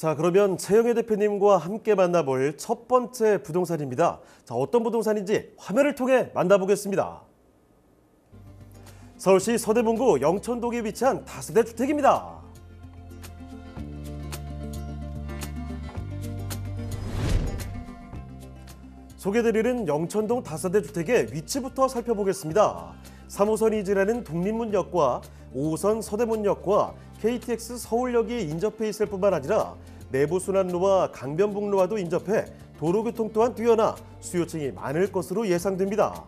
자, 그러면 최영애 대표님과 함께 만나볼 첫 번째 부동산입니다. 자, 어떤 부동산인지 화면을 통해 만나보겠습니다. 서울시 서대문구 영천동에 위치한 다세대 주택입니다. 소개드리는 영천동 다세대 주택의 위치부터 살펴보겠습니다. 3호선이 지나는 독립문역과 5호선 서대문역과 KTX 서울역이 인접해 있을 뿐만 아니라 내부순환로와 강변북로와도 인접해 도로교통 또한 뛰어나 수요층이 많을 것으로 예상됩니다.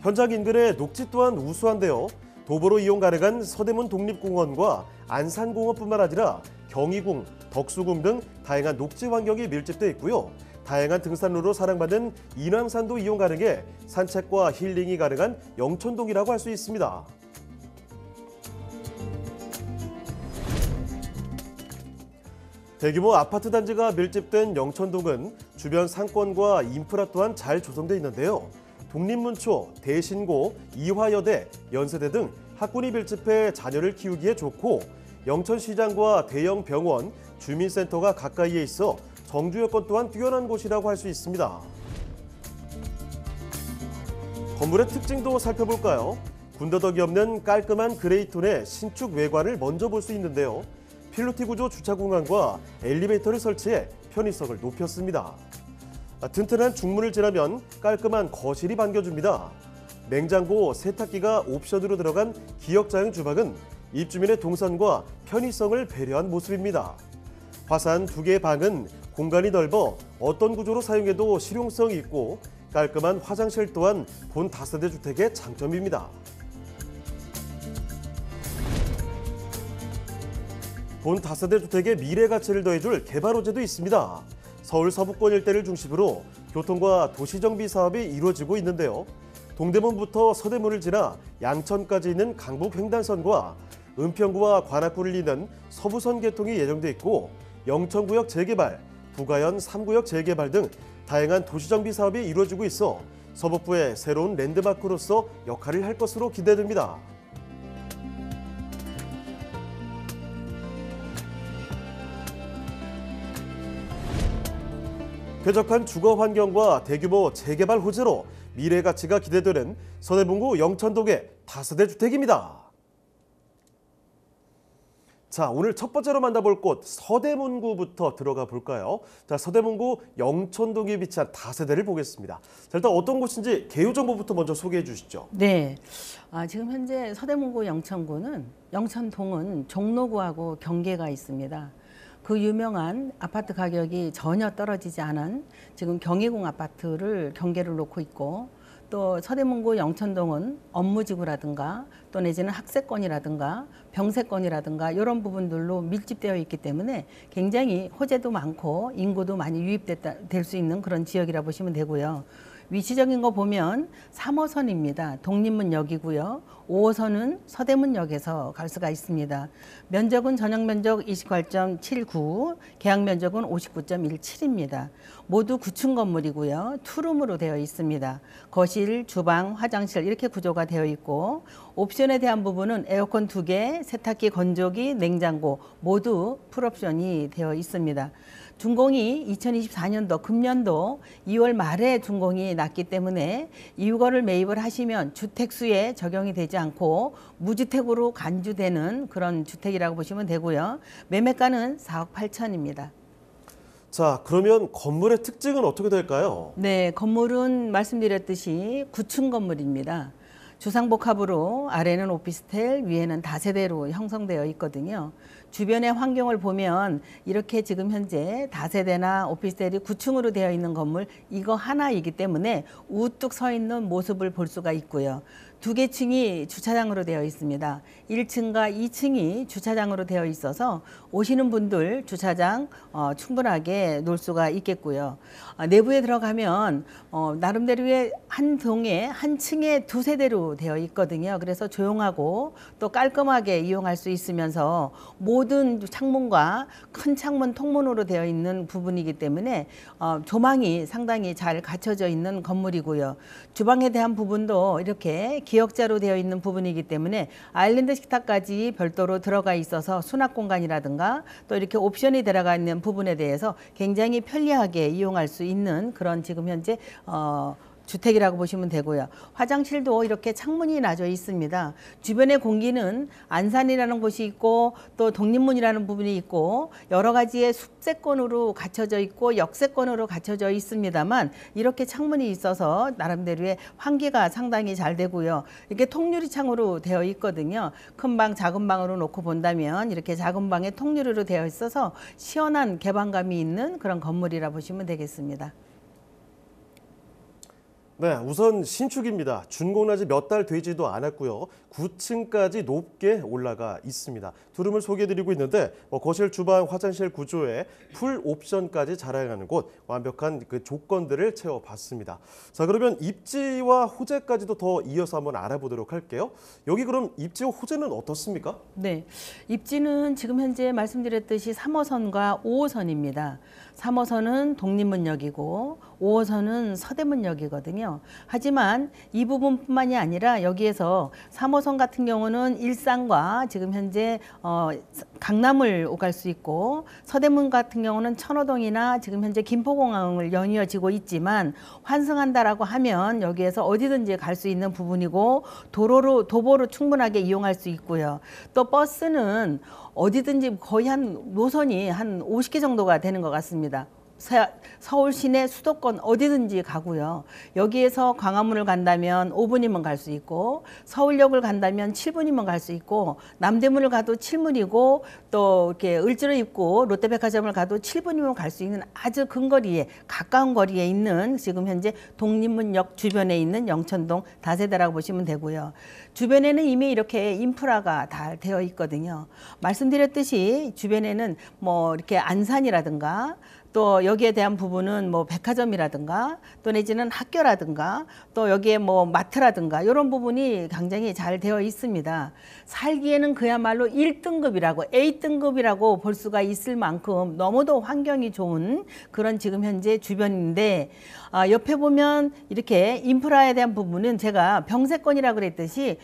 현장 인근의 녹지 또한 우수한데요. 도보로 이용 가능한 서대문 독립공원과 안산공원뿐만 아니라 경희궁, 덕수궁 등 다양한 녹지 환경이 밀집돼 있고요. 다양한 등산로로 사랑받는 인왕산도 이용 가능해 산책과 힐링이 가능한 영천동이라고 할 수 있습니다. 대규모 아파트 단지가 밀집된 영천동은 주변 상권과 인프라 또한 잘 조성돼 있는데요. 독립문초, 대신고, 이화여대, 연세대 등 학군이 밀집해 자녀를 키우기에 좋고 영천시장과 대형 병원, 주민센터가 가까이에 있어 정주 여권 또한 뛰어난 곳이라고 할 수 있습니다. 건물의 특징도 살펴볼까요? 군더더기 없는 깔끔한 그레이톤의 신축 외관을 먼저 볼 수 있는데요. 필로티 구조 주차 공간과 엘리베이터를 설치해 편의성을 높였습니다. 아, 튼튼한 중문을 지나면 깔끔한 거실이 반겨줍니다. 냉장고, 세탁기가 옵션으로 들어간 기억자형 주방은 입주민의 동선과 편의성을 배려한 모습입니다. 화산 두 개의 방은 공간이 넓어 어떤 구조로 사용해도 실용성이 있고 깔끔한 화장실 또한 본 다세대 주택의 장점입니다. 본 다세대 주택의 미래 가치를 더해줄 개발 호재도 있습니다. 서울 서부권 일대를 중심으로 교통과 도시정비 사업이 이루어지고 있는데요. 동대문부터 서대문을 지나 양천까지 있는 강북 횡단선과 은평구와 관악구를 잇는 서부선 개통이 예정돼 있고 영천구역 재개발, 부가현 3구역 재개발 등 다양한 도시정비 사업이 이루어지고 있어 서북부의 새로운 랜드마크로서 역할을 할 것으로 기대됩니다. 쾌적한 주거 환경과 대규모 재개발 호재로 미래 가치가 기대되는 서대문구 영천동의 다세대 주택입니다. 자, 오늘 첫 번째로 만나볼 곳 서대문구부터 들어가 볼까요? 자, 서대문구 영천동에 위치한 다세대를 보겠습니다. 자, 일단 어떤 곳인지 개요 정보부터 먼저 소개해 주시죠. 네. 아, 지금 현재 서대문구 영천구는 영천동은 종로구하고 경계가 있습니다. 그 유명한 아파트 가격이 전혀 떨어지지 않은 지금 경희궁 아파트를 경계를 놓고 있고 또 서대문구 영천동은 업무지구라든가 또 내지는 학세권이라든가 병세권이라든가 이런 부분들로 밀집되어 있기 때문에 굉장히 호재도 많고 인구도 많이 유입될 수 있는 그런 지역이라 보시면 되고요. 위치적인 거 보면 3호선입니다. 독립문역이고요. 5호선은 서대문역에서 갈 수가 있습니다. 면적은 전용 면적 28.79, 계약 면적은 59.17입니다. 모두 구층 건물이고요. 투룸으로 되어 있습니다. 거실, 주방, 화장실 이렇게 구조가 되어 있고 옵션에 대한 부분은 에어컨 2개, 세탁기, 건조기, 냉장고 모두 풀옵션이 되어 있습니다. 준공이 2024년도 금년도 2월 말에 준공이 났기 때문에 이거를 매입을 하시면 주택수에 적용이 되지 않고 무주택으로 간주되는 그런 주택이라고 보시면 되고요. 매매가는 4억 8천입니다. 자, 그러면 건물의 특징은 어떻게 될까요? 네, 건물은 말씀드렸듯이 9층 건물입니다. 주상복합으로 아래는 오피스텔, 위에는 다세대로 형성되어 있거든요. 주변의 환경을 보면 이렇게 지금 현재 다세대나 오피스텔이 9층으로 되어 있는 건물 이거 하나이기 때문에 우뚝 서 있는 모습을 볼 수가 있고요. 두개 층이 주차장으로 되어 있습니다. 1층과 2층이 주차장으로 되어 있어서 오시는 분들 주차장 어, 충분하게 놀 수가 있겠고요. 어, 내부에 들어가면 어, 나름대로의 한 동에 한 층에 두 세대로 되어 있거든요. 그래서 조용하고 또 깔끔하게 이용할 수 있으면서 모든 창문과 큰 창문 통문으로 되어 있는 부분이기 때문에 어, 조망이 상당히 잘 갖춰져 있는 건물이고요. 주방에 대한 부분도 이렇게 기역자로 되어 있는 부분이기 때문에 아일랜드 식탁까지 별도로 들어가 있어서 수납 공간이라든가 또 이렇게 옵션이 들어가 있는 부분에 대해서 굉장히 편리하게 이용할 수 있는 그런 지금 현재 어, 주택이라고 보시면 되고요. 화장실도 이렇게 창문이 나져 있습니다. 주변의 공기는 안산이라는 곳이 있고 또 독립문이라는 부분이 있고 여러 가지의 숲세권으로 갖춰져 있고 역세권으로 갖춰져 있습니다만 이렇게 창문이 있어서 나름대로의 환기가 상당히 잘 되고요. 이렇게 통유리 창으로 되어 있거든요. 큰 방, 작은 방으로 놓고 본다면 이렇게 작은 방에 통유리로 되어 있어서 시원한 개방감이 있는 그런 건물이라 보시면 되겠습니다. 네, 우선 신축입니다. 준공한 지몇 달 되지도 않았고요. 9층까지 높게 올라가 있습니다. 두름을 소개해드리고 있는데 뭐 거실, 주방, 화장실 구조에 풀 옵션까지 자랑하는 곳 완벽한 그 조건들을 채워봤습니다. 자, 그러면 입지와 호재까지도 더 이어서 한번 알아보도록 할게요. 여기 그럼 입지와 호재는 어떻습니까? 네, 입지는 지금 현재 말씀드렸듯이 3호선과 5호선입니다. 3호선은 독립문역이고 5호선은 서대문역이거든요. 하지만 이 부분뿐만이 아니라 여기에서 3호선 같은 경우는 일산과 지금 현재 어, 강남을 오갈 수 있고 서대문 같은 경우는 천호동이나 지금 현재 김포공항을 연이어지고 있지만 환승한다라고 하면 여기에서 어디든지 갈 수 있는 부분이고 도로로 도보로 충분하게 이용할 수 있고요. 또 버스는 어디든지 거의 한 노선이 한 50개 정도가 되는 것 같습니다. 있습니다. 서울 시내 수도권 어디든지 가고요. 여기에서 광화문을 간다면 5분이면 갈 수 있고 서울역을 간다면 7분이면 갈 수 있고 남대문을 가도 7분이고 또 이렇게 을지로 입고 롯데백화점을 가도 7분이면 갈 수 있는 아주 근거리에 가까운 거리에 있는 지금 현재 독립문역 주변에 있는 영천동 다세대라고 보시면 되고요. 주변에는 이미 이렇게 인프라가 다 되어 있거든요. 말씀드렸듯이 주변에는 뭐 이렇게 안산이라든가 또 여기에 대한 부분은 뭐 백화점이라든가 또 내지는 학교라든가 또 여기에 뭐 마트라든가 이런 부분이 굉장히 잘 되어 있습니다. 살기에는 그야말로 1등급이라고 A등급이라고 볼 수가 있을 만큼 너무도 환경이 좋은 그런 지금 현재 주변인데 아, 옆에 보면 이렇게 인프라에 대한 부분은 제가 병세권이라 그랬듯이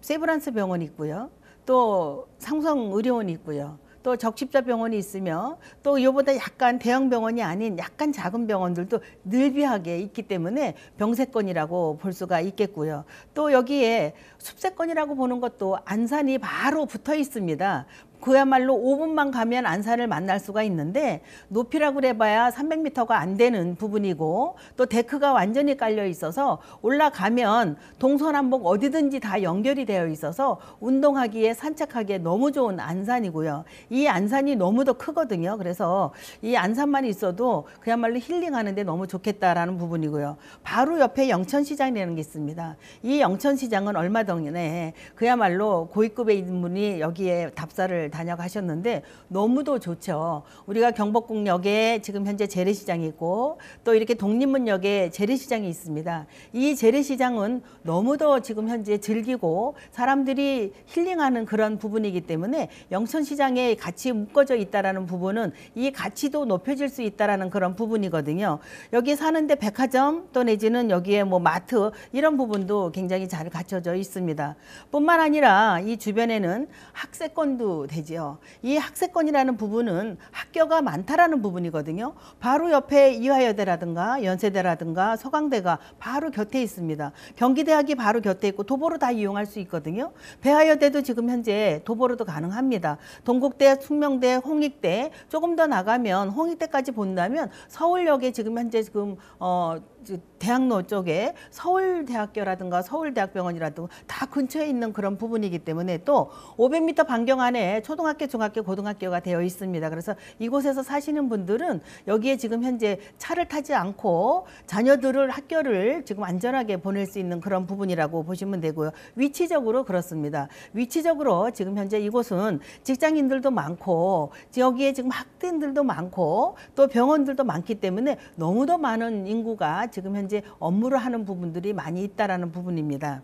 세브란스 병원이 있고요. 또 상성의료원이 있고요. 또 적십자 병원이 있으며 또 이보다 약간 대형 병원이 아닌 약간 작은 병원들도 늘비하게 있기 때문에 병세권이라고 볼 수가 있겠고요. 또 여기에 숲세권이라고 보는 것도 안산이 바로 붙어 있습니다. 그야말로 5분만 가면 안산을 만날 수가 있는데 높이라고 해봐야 300m가 안 되는 부분이고 또 데크가 완전히 깔려 있어서 올라가면 동서남북 어디든지 다 연결이 되어 있어서 운동하기에 산책하기에 너무 좋은 안산이고요. 이 안산이 너무 더 크거든요. 그래서 이 안산만 있어도 그야말로 힐링하는데 너무 좋겠다라는 부분이고요. 바로 옆에 영천시장이라는 게 있습니다. 이 영천시장은 얼마 전에 그야말로 고위급의 인물이 여기에 답사를 다녀가셨는데 너무도 좋죠. 우리가 경복궁역에 지금 현재 재래시장이 있고 또 이렇게 독립문역에 재래시장이 있습니다. 이 재래시장은 너무도 지금 현재 즐기고 사람들이 힐링하는 그런 부분이기 때문에 영천시장에 같이 묶어져 있다는 부분은 이 가치도 높여질 수있다는 그런 부분이거든요. 여기 사는데 백화점 또 내지는 여기에 뭐 마트 이런 부분도 굉장히 잘 갖춰져 있습니다. 뿐만 아니라 이 주변에는 학세권도 되죠. 부이지요이 학세권이라는 부분은 학교가 많다라는 부분이거든요. 바로 옆에 이화여대라든가 연세대라든가 서강대가 바로 곁에 있습니다. 경기대학이 바로 곁에 있고 도보로 다 이용할 수 있거든요. 배화여대도 지금 현재 도보로도 가능합니다. 동국대, 숙명대, 홍익대 조금 더 나가면 홍익대까지 본다면 서울역에 지금 현재 지금 어 대학로 쪽에 서울대학교라든가 서울대학병원이라든가 다 근처에 있는 그런 부분이기 때문에 또 500m 반경 안에 초등학교, 중학교, 고등학교가 되어 있습니다. 그래서 이곳에서 사시는 분들은 여기에 지금 현재 차를 타지 않고 자녀들을 학교를 지금 안전하게 보낼 수 있는 그런 부분이라고 보시면 되고요. 위치적으로 그렇습니다. 위치적으로 지금 현재 이곳은 직장인들도 많고 여기에 지금 학생들도 많고 또 병원들도 많기 때문에 너무도 많은 인구가 지금 현재 업무를 하는 부분들이 많이 있다라는 부분입니다.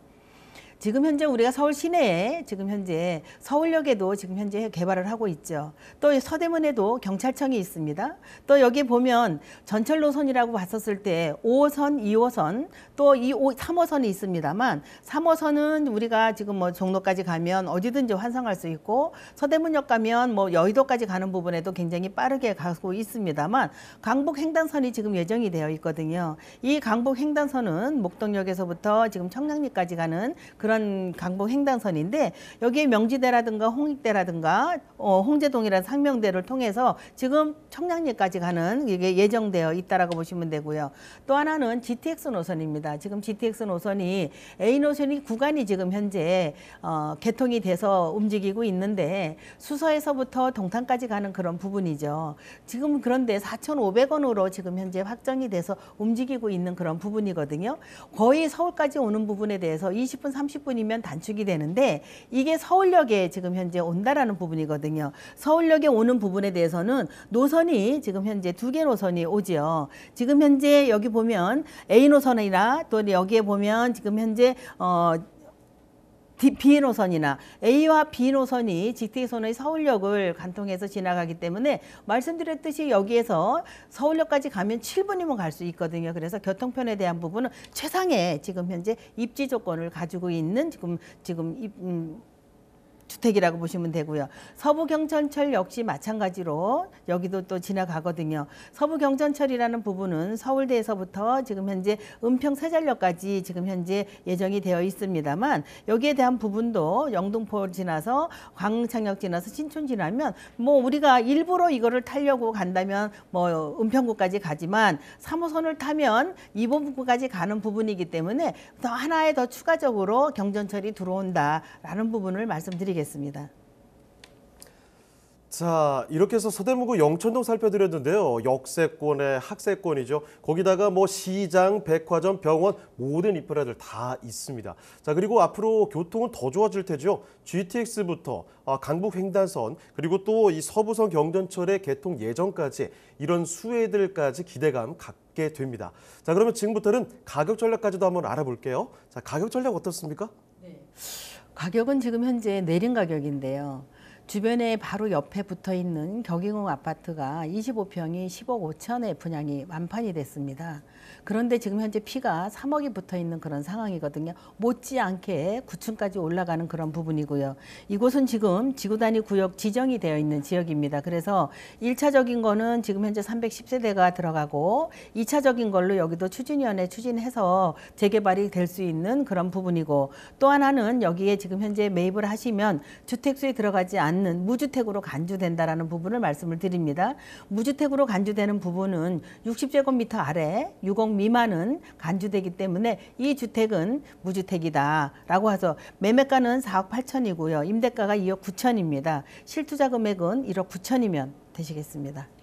지금 현재 우리가 서울 시내에 지금 현재 서울역에도 지금 현재 개발을 하고 있죠. 또 서대문에도 경찰청이 있습니다. 또 여기 보면 전철 노선이라고 봤었을 때 5호선, 2호선 또 2호, 3호선이 있습니다만 3호선은 우리가 지금 뭐 종로까지 가면 어디든지 환상할수 있고 서대문역 가면 뭐 여의도까지 가는 부분에도 굉장히 빠르게 가고 있습니다만 강북 횡단선이 지금 예정이 되어 있거든요. 이 강북 횡단선은 목동역에서부터 지금 청량리까지 가는 그런 그런 강북 횡단선인데 여기에 명지대라든가 홍익대라든가 어, 홍제동이라는 상명대를 통해서 지금 청량리까지 가는 이게 예정되어 있다라고 보시면 되고요. 또 하나는 GTX 노선입니다. 지금 GTX 노선이 A 노선이 구간이 지금 현재 어, 개통이 돼서 움직이고 있는데 수서에서부터 동탄까지 가는 그런 부분이죠. 지금 그런데 4,500원으로 지금 현재 확정이 돼서 움직이고 있는 그런 부분이거든요. 거의 서울까지 오는 부분에 대해서 20분, 3 0 30분이면 단축이 되는데 이게 서울역에 지금 현재 온다라는 부분이거든요. 서울역에 오는 부분에 대해서는 노선이 지금 현재 두 개 노선이 오지요. 지금 현재 여기 보면 A 노선이라또 여기에 보면 지금 현재 어 D, B 노선이나 A와 B 노선이 GT선의 서울역을 관통해서 지나가기 때문에 말씀드렸듯이 여기에서 서울역까지 가면 7분이면 갈 수 있거든요. 그래서 교통편에 대한 부분은 최상의 지금 현재 입지 조건을 가지고 있는 지금 지금 입, 음, 주택이라고 보시면 되고요. 서부경전철 역시 마찬가지로 여기도 또 지나가거든요. 서부경전철이라는 부분은 서울대에서부터 지금 현재 은평 사찰역까지 지금 현재 예정이 되어 있습니다만 여기에 대한 부분도 영등포 지나서 광창역 지나서 신촌 지나면 뭐 우리가 일부러 이거를 타려고 간다면 뭐 은평구까지 가지만 3호선을 타면 이본부까지 가는 부분이기 때문에 더 하나에 더 추가적으로 경전철이 들어온다라는 부분을 말씀드리겠습니다. 드리겠습니다. 자 이렇게 해서 서대문구 영천동 살펴드렸는데요. 역세권의 학세권이죠. 거기다가 뭐 시장, 백화점, 병원 모든 이프라들 다 있습니다. 자 그리고 앞으로 교통은 더 좋아질 테죠. GTX부터 아, 강북 횡단선 그리고 또 이 서부선 경전철의 개통 예정까지 이런 수혜들까지 기대감 갖게 됩니다. 자 그러면 지금부터는 가격 전략까지도 한번 알아볼게요. 자 가격 전략 어떻습니까? 네. 가격은 지금 현재 내린 가격인데요. 주변에 바로 옆에 붙어 있는 격인궁 아파트가 25평이 10억 5천에 분양이 완판이 됐습니다. 그런데 지금 현재 피가 3억이 붙어 있는 그런 상황이거든요. 못지않게 9층까지 올라가는 그런 부분이고요. 이곳은 지금 지구단위 구역 지정이 되어 있는 지역입니다. 그래서 1차적인 거는 지금 현재 310세대가 들어가고 2차적인 걸로 여기도 추진위원회 추진해서 재개발이 될 수 있는 그런 부분이고 또 하나는 여기에 지금 현재 매입을 하시면 주택수에 들어가지 않는 않는 무주택으로 간주된다라는 부분을 말씀을 드립니다. 무주택으로 간주되는 부분은 60제곱미터 아래 6억 미만은 간주되기 때문에 이 주택은 무주택이다라고 해서 매매가는 4억 8천이고요. 임대가가 2억 9천입니다. 실투자 금액은 1억 9천이면 되시겠습니다.